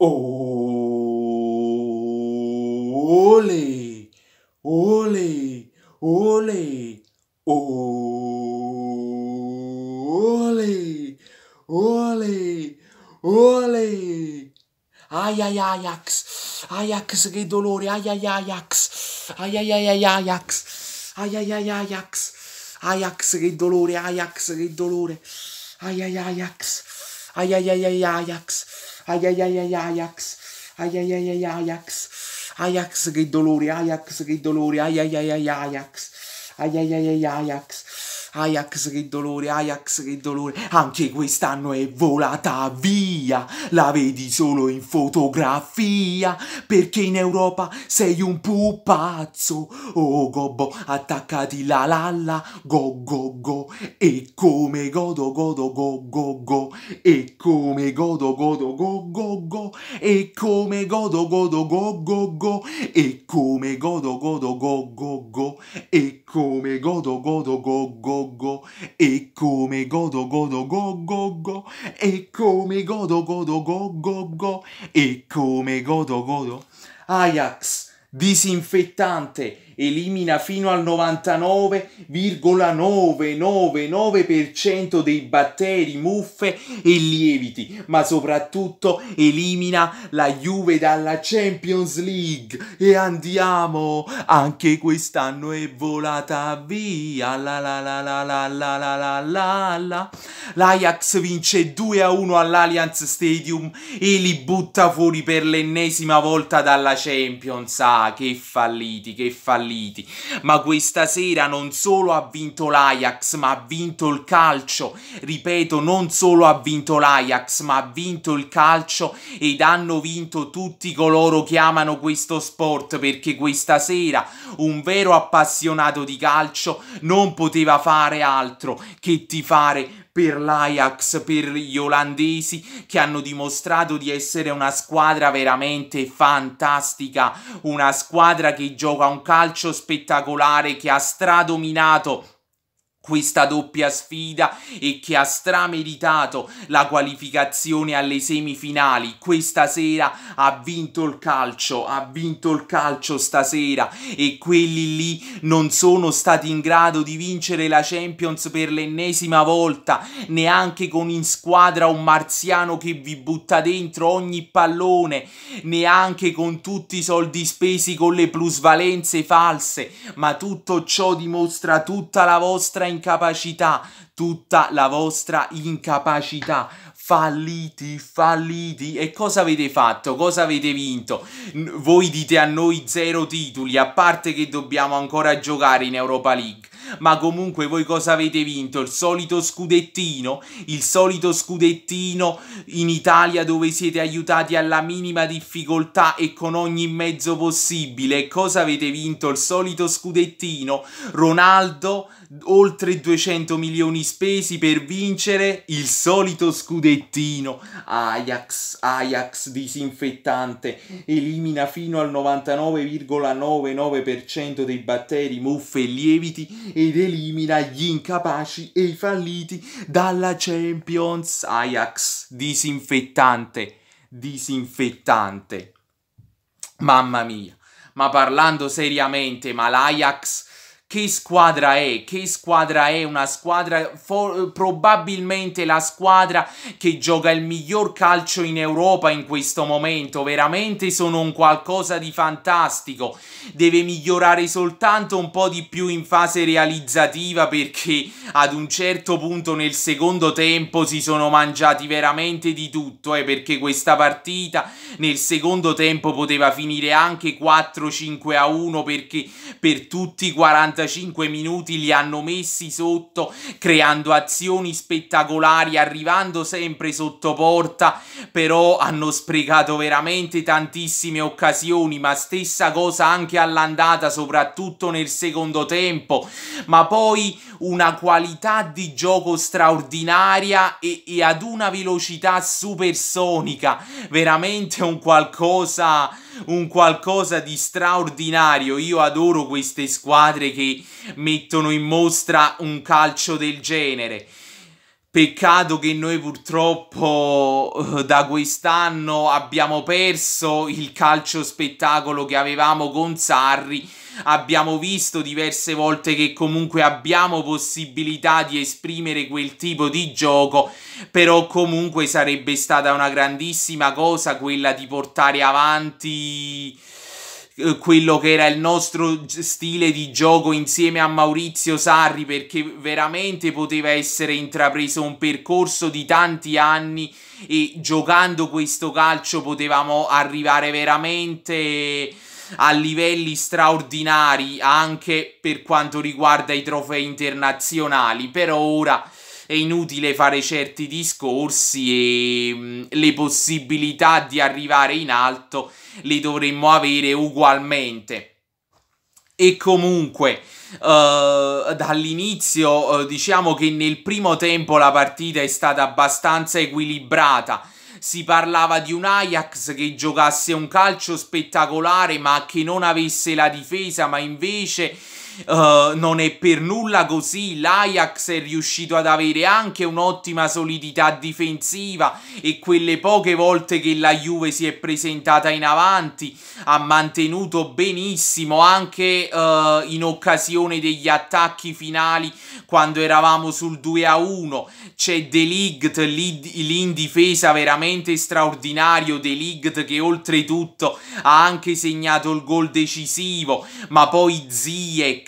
Ole, ole, ole, ole, ole, ole. Ai, ai, Ajax, Ajax, che dolore, ai, ai, Ajax, ai, ai, ai, Ajax, ai, ai, ai, Ajax, Ajax, che dolore, Ajax, che dolore, ai, ai, Ajax, ai, ai, ai, Ajax. ai ai ai ai Ajax, ai Ajax, Ajax che dolori, Ajax che dolori, ai ai ai Ajax, ai Ajax, Ajax che dolore, Ajax che dolore, anche quest'anno è volata via, la vedi solo in fotografia, perché in Europa sei un pupazzo, oh gobbo, attaccati la lalla, go go go, e come godo godo go go go, e come godo godo go go go, e come godo godo go go go, e come godo godo go go go, e come godo godo go go goggo e come godo godo go go go e come godo godo go go go e come godo godo Ajax disinfettante elimina fino al 99,999% dei batteri, muffe e lieviti, ma soprattutto elimina la Juve dalla Champions League e andiamo, anche quest'anno è volata via, la la la la la la la la la la. L'Ajax vince 2 a 1 all'Allianz Stadium e li butta fuori per l'ennesima volta dalla Champions. Ah, che falliti, che falliti falliti. Ma questa sera non solo ha vinto l'Ajax, ma ha vinto il calcio. Ripeto, non solo ha vinto l'Ajax, ma ha vinto il calcio ed hanno vinto tutti coloro che amano questo sport perché questa sera un vero appassionato di calcio non poteva fare altro che tifare per l'Ajax, per gli olandesi che hanno dimostrato di essere una squadra veramente fantastica, una squadra che gioca un calcio spettacolare, che ha stradominato questa doppia sfida e che ha strameritato la qualificazione alle semifinali. Questa sera ha vinto il calcio, ha vinto il calcio stasera e quelli lì non sono stati in grado di vincere la Champions per l'ennesima volta, neanche con in squadra un marziano che vi butta dentro ogni pallone, neanche con tutti i soldi spesi con le plusvalenze false, ma tutto ciò dimostra tutta la vostra intenzione incapacità, tutta la vostra incapacità. Falliti, falliti. E cosa avete fatto? Cosa avete vinto? Voi dite a noi zero titoli, a parte che dobbiamo ancora giocare in Europa League. Ma comunque voi cosa avete vinto? Il solito scudettino? Il solito scudettino in Italia dove siete aiutati alla minima difficoltà e con ogni mezzo possibile. Cosa avete vinto? Il solito scudettino? Ronaldo oltre 200 milioni spesi per vincere il solito scudettino. Ajax, Ajax disinfettante, elimina fino al 99,99% dei batteri, muffe e lieviti ed elimina gli incapaci e i falliti dalla Champions. Ajax disinfettante, disinfettante. Mamma mia. Ma parlando seriamente, ma l'Ajax che squadra è? Che squadra è? Una squadra, probabilmente la squadra che gioca il miglior calcio in Europa in questo momento. Veramente sono un qualcosa di fantastico. Deve migliorare soltanto un po' di più in fase realizzativa perché ad un certo punto nel secondo tempo si sono mangiati veramente di tutto. Eh, perché questa partita nel secondo tempo poteva finire anche 4-5 a 1 perché per tutti i 40 45 minuti li hanno messi sotto, creando azioni spettacolari, arrivando sempre sotto porta, però hanno sprecato veramente tantissime occasioni, ma stessa cosa anche all'andata, soprattutto nel secondo tempo, ma poi una qualità di gioco straordinaria e, e ad una velocità supersonica, veramente un qualcosa un qualcosa di straordinario. Io adoro queste squadre che mettono in mostra un calcio del genere. Peccato che noi purtroppo eh, da quest'anno abbiamo perso il calcio spettacolo che avevamo con Sarri. Abbiamo visto diverse volte che comunque abbiamo possibilità di esprimere quel tipo di gioco, però comunque sarebbe stata una grandissima cosa quella di portare avanti eh, quello che era il nostro stile di gioco insieme a Maurizio Sarri perché veramente poteva essere intrapreso un percorso di tanti anni e giocando questo calcio potevamo arrivare veramente a livelli straordinari anche per quanto riguarda i trofei internazionali però ora è inutile fare certi discorsi e mm, le possibilità di arrivare in alto le dovremmo avere ugualmente. E comunque, Uh, dall'inizio uh, diciamo che nel primo tempo la partita è stata abbastanza equilibrata. Si parlava di un Ajax che giocasse un calcio spettacolare ma che non avesse la difesa, ma invece Uh, non è per nulla così. L'Ajax è riuscito ad avere anche un'ottima solidità difensiva e quelle poche volte che la Juve si è presentata in avanti ha mantenuto benissimo anche uh, in occasione degli attacchi finali quando eravamo sul 2 a 1. C'è De Ligt lì veramente straordinario. De Ligt che oltretutto ha anche segnato il gol decisivo, ma poi Ziyech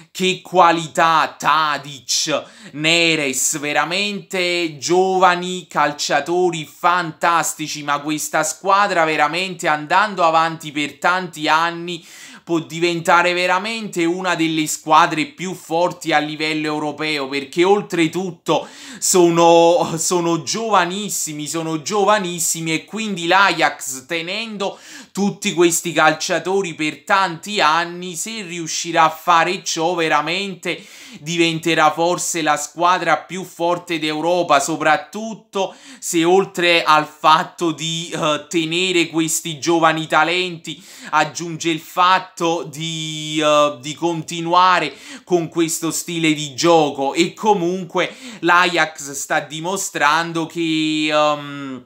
Che qualità Tadic, Neres, veramente giovani calciatori fantastici, ma questa squadra veramente andando avanti per tanti anni può diventare veramente una delle squadre più forti a livello europeo perché oltretutto sono, sono giovanissimi, sono giovanissimi e quindi l'Ajax tenendo tutti questi calciatori per tanti anni se riuscirà a fare ciò veramente diventerà forse la squadra più forte d'Europa, soprattutto se oltre al fatto di uh, tenere questi giovani talenti aggiunge il fatto di, uh, di continuare con questo stile di gioco e comunque l'Ajax sta dimostrando che... Um,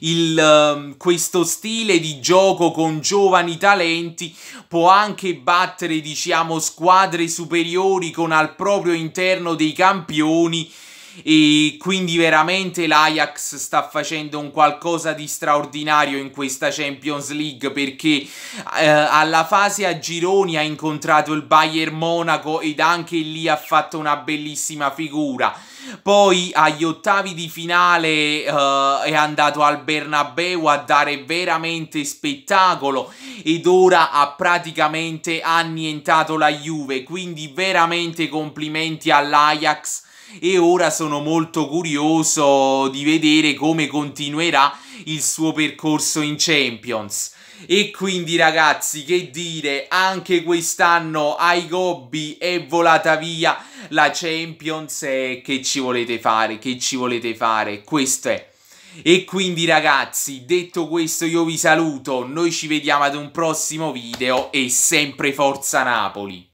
il, ehm, questo stile di gioco con giovani talenti può anche battere, diciamo, squadre superiori con al proprio interno dei campioni e quindi veramente l'Ajax sta facendo un qualcosa di straordinario in questa Champions League perché eh, alla fase a gironi ha incontrato il Bayern Monaco ed anche lì ha fatto una bellissima figura. Poi agli ottavi di finale eh, è andato al Bernabeu a dare veramente spettacolo ed ora ha praticamente annientato la Juve, quindi veramente complimenti all'Ajax e ora sono molto curioso di vedere come continuerà il suo percorso in Champions. E quindi ragazzi, che dire, anche quest'anno ai gobbi è volata via la Champions e che ci volete fare, che ci volete fare, questo è. E quindi ragazzi, detto questo io vi saluto, noi ci vediamo ad un prossimo video e sempre Forza Napoli!